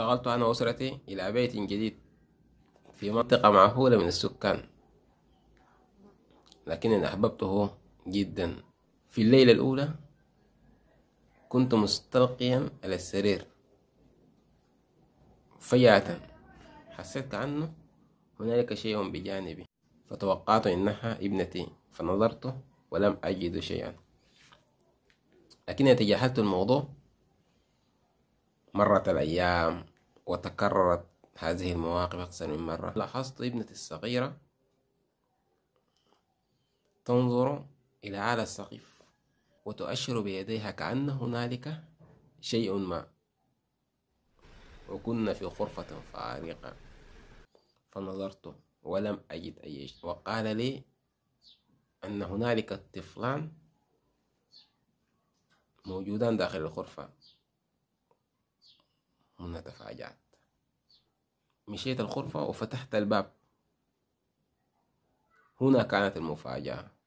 اشتغلت أنا وأسرتي إلى بيت جديد في منطقة معهولة من السكان لكنني أحببته جدا في الليلة الأولى كنت مستلقيا على السرير فجأة حسيت كأنه هنالك شيء بجانبي فتوقعت إنها ابنتي فنظرت ولم أجد شيئا لكنني تجاهلت الموضوع مرت الأيام وتكررت هذه المواقف أكثر من مرة لاحظت ابنتي الصغيرة تنظر إلى أعلى السقف وتؤشر بيديها كأن هنالك شيء ما وكنا في غرفة فارقة فنظرت ولم أجد أي شيء وقال لي أن هنالك طفلان موجودان داخل الغرفة قمنا تفاجأت مشيت الغرفة وفتحت الباب هنا كانت المفاجأة